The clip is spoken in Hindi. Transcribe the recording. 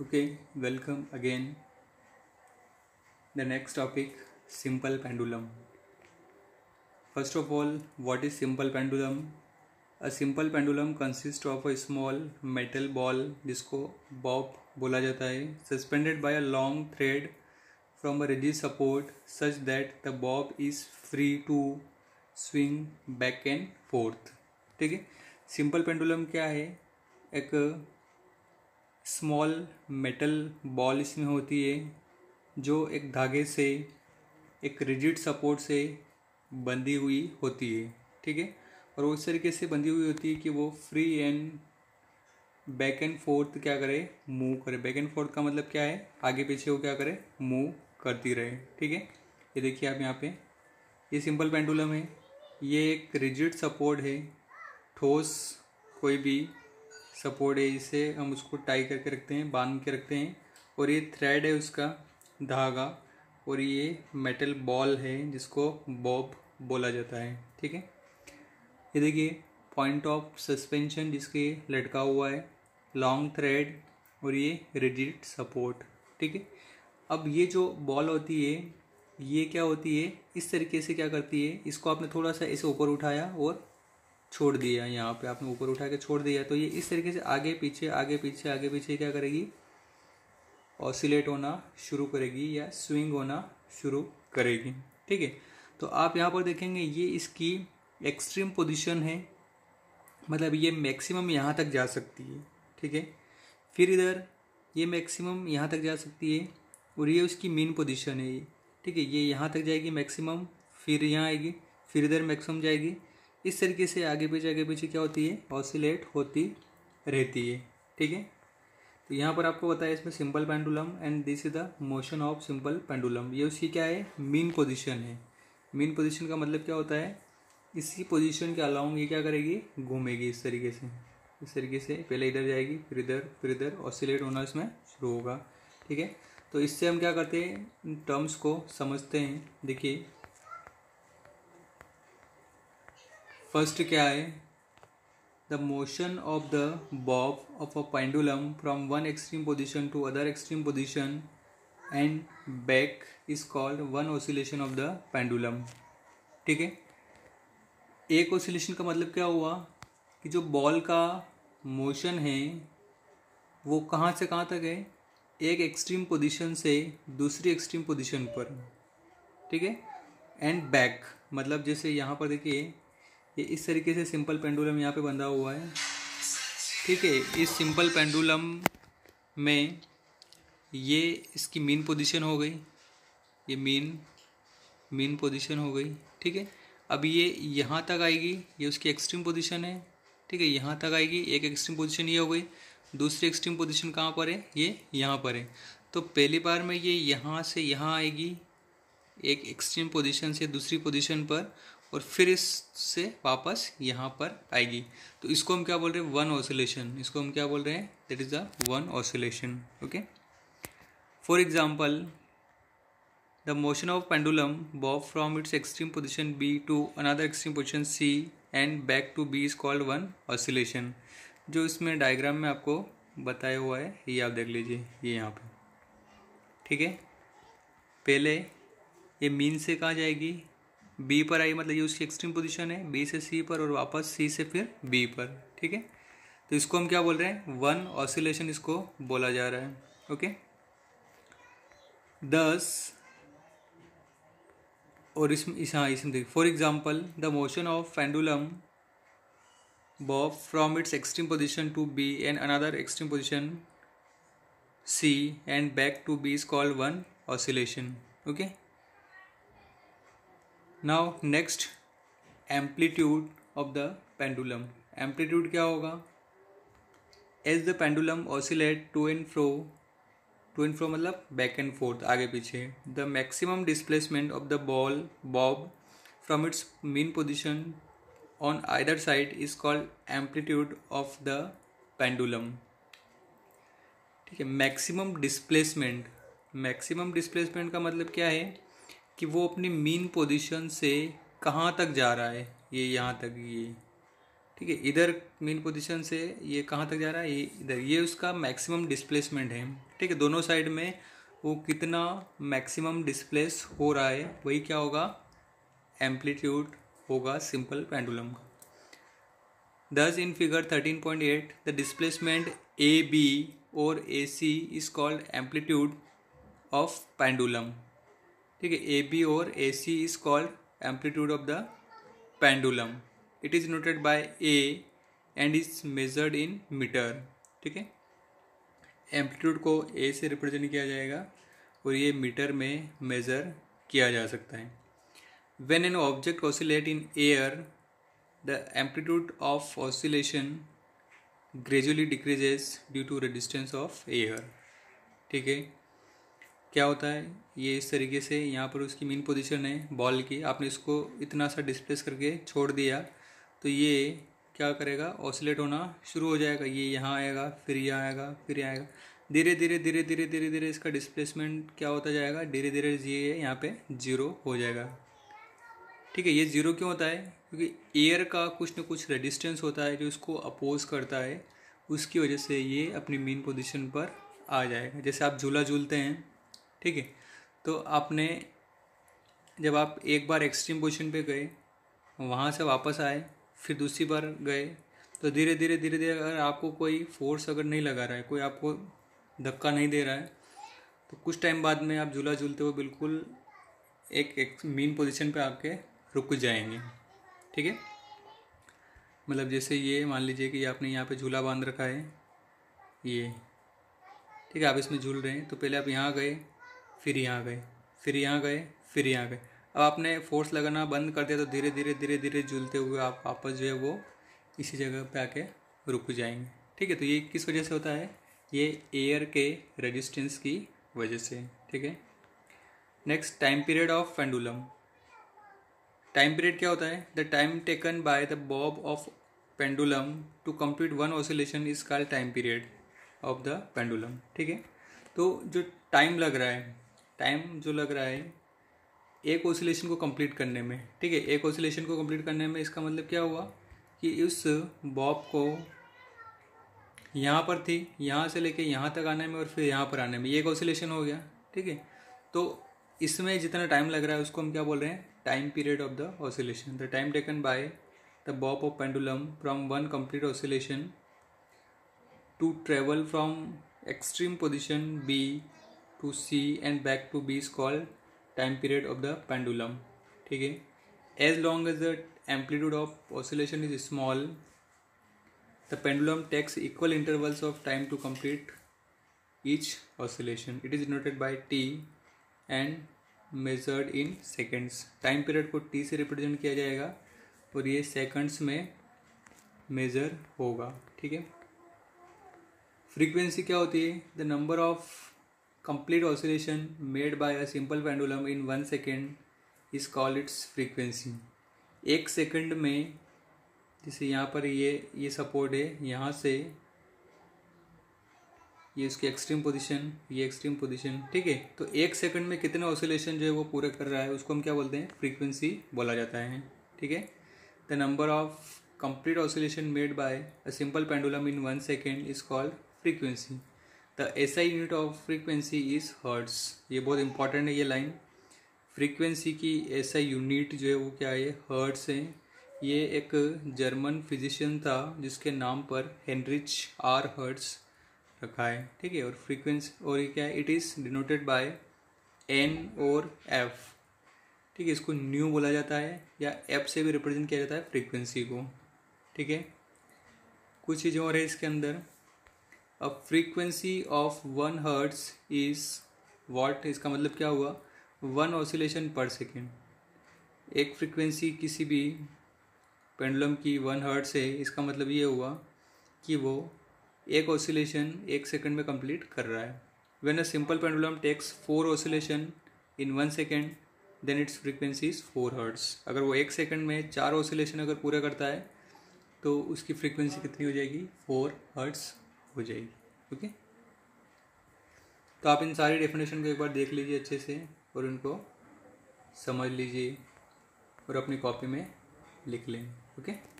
Okay welcome again the next topic simple pendulum first of all what is simple pendulum a simple pendulum consist of a small metal ball जिसको बॉप बोला जाता है suspended by a long thread from a rigid support such that the bob is free to swing back and forth ठीक है सिंपल पेंडुलम क्या है एक स्मॉल मेटल बॉल इसमें होती है जो एक धागे से एक रिजिड सपोर्ट से बंधी हुई होती है ठीक है और उस तरीके से बंधी हुई होती है कि वो free and back and forth क्या करे मूव करे बैक एंड फोर्थ का मतलब क्या है आगे पीछे वो क्या करे मूव करती रहे ठीक है ये देखिए आप यहाँ पे ये सिंपल पेंडुलम है ये एक रिजिड सपोर्ट है ठोस कोई भी सपोर्ट है इसे हम उसको टाई करके रखते हैं बांध के रखते हैं और ये थ्रेड है उसका धागा और ये मेटल बॉल है जिसको बॉब बोला जाता है ठीक है ये देखिए पॉइंट ऑफ सस्पेंशन जिसके लटका हुआ है लॉन्ग थ्रेड और ये रिजिड सपोर्ट ठीक है अब ये जो बॉल होती है ये क्या होती है इस तरीके से क्या करती है इसको आपने थोड़ा सा इसे ऊपर उठाया और छोड़ दिया यहाँ पे आपने ऊपर उठा के छोड़ दिया तो ये इस तरीके से आगे पीछे आगे पीछे आगे पीछे क्या करेगी ऑसिलेट होना शुरू करेगी या स्विंग होना शुरू करेगी ठीक है तो आप यहाँ पर देखेंगे ये इसकी एक्सट्रीम पोजिशन है मतलब ये मैक्सिमम यहाँ तक जा सकती है ठीक है फिर इधर ये मैक्सिमम यहाँ तक जा सकती है और ये उसकी मेन पोजीशन है ये ठीक है ये यहाँ तक जाएगी मैक्सिमम फिर यहाँ आएगी फिर इधर मैक्सिमम जाएगी इस तरीके से आगे पीछे आगे पीछे क्या होती है ऑसिलेट होती रहती है ठीक है तो यहाँ पर आपको बताया इसमें simple pendulum and this is the motion of simple pendulum ये उसकी क्या है मीन पोजिशन है मीन पोजिशन का मतलब क्या होता है इसी पोजिशन के अलाउंग ये क्या करेगी घूमेगी इस तरीके से इस तरीके से पहले इधर जाएगी फिर इधर फिर इधर ऑसिलेट होना इसमें शुरू होगा ठीक है तो इससे हम क्या करते हैं टर्म्स को समझते हैं देखिए फर्स्ट क्या है the motion of the bob of a pendulum from one extreme position to other extreme position and back is called one oscillation of the pendulum ठीक है एक ओसिलेशन का मतलब क्या हुआ कि जो बॉल का मोशन है वो कहाँ से कहाँ तक है एक एक्सट्रीम पोजिशन से दूसरी एक्सट्रीम पोजिशन पर ठीक है एंड बैक मतलब जैसे यहाँ पर देखिए ये इस तरीके से सिंपल पेंडुलम यहाँ पे बंधा हुआ है ठीक है इस सिंपल पेंडुलम में ये इसकी मेन पोजीशन हो गई ये मेन मेन पोजीशन हो गई ठीक है अब ये यहाँ तक आएगी ये उसकी एक्सट्रीम पोजीशन है ठीक है यहाँ तक आएगी एक एक्सट्रीम पोजीशन ये हो गई दूसरी एक्सट्रीम पोजीशन कहाँ पर है ये यहाँ पर है तो पहली बार में ये यहाँ से यहाँ आएगी एक एक्सट्रीम पोजीशन से दूसरी पोजीशन पर और फिर इससे वापस यहाँ पर आएगी तो इसको हम क्या बोल रहे हैं वन ऑसिलेशन इसको हम क्या बोल रहे हैं that is the one oscillation okay for example the motion of pendulum bob from its extreme position B to another extreme position C and back to B is called one oscillation जो इसमें डायग्राम में आपको बताया हुआ है ये आप देख लीजिए ये यहाँ पर ठीक है पहले ये मीन से कहाँ जाएगी बी पर आई मतलब ये उसकी एक्सट्रीम पोजीशन है बी से सी पर और वापस सी से फिर बी पर ठीक है तो इसको हम क्या बोल रहे हैं वन ऑसिलेशन इसको बोला जा रहा है ओके दस और इसमें इस हाँ इसमें देखिए for example the motion of pendulum bob from its extreme position to B and another extreme position C and back to B is called one oscillation okay now next amplitude of the pendulum amplitude क्या होगा as the pendulum oscillate to and fro to and fro मतलब बैक एंड फोर्थ आगे पीछे the maximum displacement of the ball bob from its mean position on either side is called amplitude of the pendulum ठीक है मैक्सिमम डिस्प्लेसमेंट मैक्सिमम डिस्प्लेसमेंट का मतलब क्या है कि वो अपनी मीन पोजीशन से कहाँ तक जा रहा है ये यहाँ तक ये ठीक है इधर मीन पोजीशन से ये कहाँ तक जा रहा है ये इधर ये उसका मैक्सिमम डिस्प्लेसमेंट है ठीक है दोनों साइड में वो कितना मैक्सिमम डिस्प्लेस हो रहा है वही क्या होगा एम्पलीट्यूड होगा सिंपल पेंडुलम का दस in figure thirteen point eight the displacement A B और A C is called amplitude of pendulum ठीक है ए बी और A C is called amplitude of the pendulum it is noted by A and is measured in metre ठीक है एम्पलीट्यूड को ए से रिप्रेजेंट किया जाएगा और ये मीटर में मेज़र किया जा सकता है when an object oscillate in air the amplitude of oscillation gradually decreases due to resistance of air ठीक है क्या होता है ये इस तरीके से यहाँ पर उसकी मेन पोजीशन है बॉल की आपने इसको इतना सा डिस्प्लेस करके छोड़ दिया तो ये क्या करेगा ऑसिलेट होना शुरू हो जाएगा ये यहाँ आएगा फिर यहाँ आएगा फिर यहाँ आएगा धीरे धीरे धीरे धीरे धीरे धीरे इसका डिस्प्लेसमेंट क्या होता जाएगा धीरे धीरे ये यहाँ पे जीरो हो जाएगा ठीक है ये जीरो क्यों होता है क्योंकि एयर का कुछ न कुछ रेजिस्टेंस होता है जो इसको अपोज करता है उसकी वजह से ये अपनी मेन पोजिशन पर आ जाएगा जैसे आप झूला झूलते हैं ठीक है तो आपने जब आप एक बार एक्सट्रीम पोजिशन पे गए वहाँ से वापस आए फिर दूसरी बार गए तो धीरे धीरे धीरे धीरे अगर आपको कोई फोर्स अगर नहीं लगा रहा है कोई आपको धक्का नहीं दे रहा है तो कुछ टाइम बाद में आप झूला झूलते हुए बिल्कुल एक एक मेन पोजीशन पे आके रुक जाएंगे ठीक है मतलब जैसे ये मान लीजिए कि आपने यहाँ पे झूला बांध रखा है ये ठीक है आप इसमें झूल रहे हैं तो पहले आप यहाँ गए फिर यहाँ गए फिर यहाँ गए फिर यहाँ गए अब आपने फोर्स लगाना बंद कर दिया तो धीरे धीरे धीरे धीरे झूलते हुए आप वापस जो है वो इसी जगह पे आके रुक जाएंगे ठीक है तो ये किस वजह से होता है ये एयर के रेजिस्टेंस की वजह से ठीक है next time period of pendulum time period क्या होता है the time taken by the bob of pendulum to complete one oscillation is called time period of the pendulum ठीक है तो जो टाइम लग रहा है टाइम जो लग रहा है एक ओसिलेशन को कंप्लीट करने में ठीक है एक ओसिलेशन को कंप्लीट करने में इसका मतलब क्या हुआ कि इस बॉब को यहाँ पर थी यहाँ से लेके यहाँ तक आने में और फिर यहाँ पर आने में ये एक ओसिलेशन हो गया ठीक है तो इसमें जितना टाइम लग रहा है उसको हम क्या बोल रहे हैं time period of the oscillation the time taken by the bob of pendulum from one complete oscillation to travel from extreme position B to C and back to B is called time period of the pendulum. ठीक है as long as the amplitude of oscillation is small, the pendulum takes equal intervals of time to complete each oscillation. It is denoted by T and measured in seconds time period को टी से रिप्रेजेंट किया जाएगा और ये सेकंड्स में मेज़र होगा ठीक है फ्रीक्वेंसी क्या होती है the number of complete oscillation made by a simple pendulum in one second is called its frequency. एक सेकंड में जैसे यहाँ पर ये ये सपोर्ट है यहाँ से ये उसकी एक्सट्रीम पोजिशन ये एक्सट्रीम पोजिशन ठीक है तो एक सेकेंड में कितने ऑसिलेशन जो है वो पूरे कर रहा है उसको हम क्या बोलते हैं फ्रीक्वेंसी बोला जाता है ठीक है the number of complete oscillation made by a simple pendulum in one second is called frequency the S I unit of frequency is hertz ये बहुत इंपॉर्टेंट है ये लाइन फ्रीक्वेंसी की एस आई यूनिट जो है वो क्या है हर्ट्स है ये एक जर्मन फिजिशियन था जिसके नाम पर हेनरिच आर हर्ट्स रखा है ठीक है और फ्रीक्वेंसी और ये क्या है it is denoted by N और एफ़ ठीक है इसको न्यू बोला जाता है या एफ से भी रिप्रेजेंट किया जाता है फ्रीक्वेंसी को ठीक है कुछ चीज़ें और है इसके अंदर a frequency of one hertz is what इसका मतलब क्या हुआ वन ऑसिलेशन पर सेकेंड एक फ्रीक्वेंसी किसी भी पेंडुलम की वन हर्ट से इसका मतलब ये हुआ कि वो एक ऑसिलेशन एक सेकंड में कंप्लीट कर रहा है when a simple pendulum takes four oscillation in one second then its frequency is four hertz अगर वो एक सेकंड में चार ऑसिलेशन अगर पूरा करता है तो उसकी फ्रीक्वेंसी कितनी हो जाएगी फोर हर्ट्स हो जाएगी ओके तो आप इन सारी डेफिनेशन को एक बार देख लीजिए अच्छे से और उनको समझ लीजिए और अपनी कॉपी में लिख लें ओके